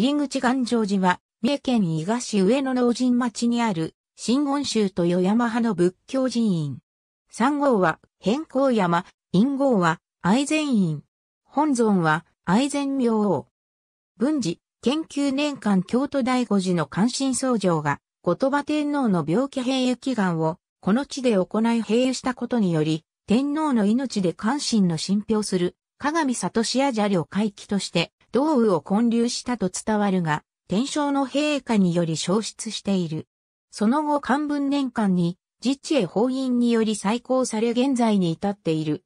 入口願成寺は、三重県伊賀市上野の人町にある、新言宗と与山派の仏教寺院。三号は、変更山、陰号は、愛禅院。本尊は、愛禅明王。文治、研究年間京都大五寺の関心僧正が、後鳥羽天皇の病気平癒祈願を、この地で行い平癒したことにより、天皇の命で関心の信憑する、鏡里や砂を回帰として、道雨を建立したと伝わるが、天正の陛下により消失している。その後漢文年間に、自治へ法院により再興され現在に至っている。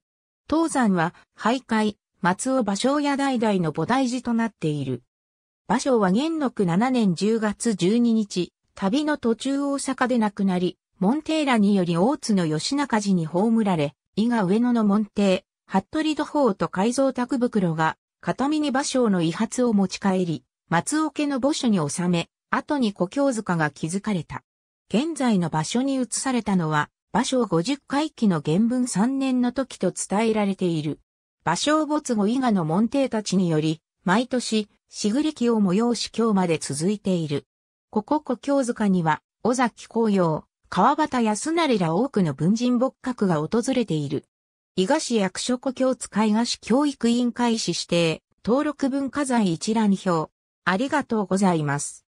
東山は、徘徊、松尾芭蕉屋代々の菩提寺となっている。芭蕉は元禄7年10月12日、旅の途中大阪で亡くなり、門弟らにより大津の吉中寺に葬られ、伊賀上野の門弟、服部土法と改造宅袋が片峰芭蕉の遺髪を持ち帰り、松尾家の墓所に収め、後に故郷塚が築かれた。現在の場所に移されたのは、芭蕉五十回忌の原文三年の時と伝えられている。芭蕉没後以下の門弟たちにより、毎年、しぐれきを催し今日まで続いている。ここ故郷塚には、尾崎紅葉、川端康成ら多くの文人仏閣が訪れている。伊賀市役所故郷使い賀市教育委員会市指定、登録文化財一覧表。ありがとうございます。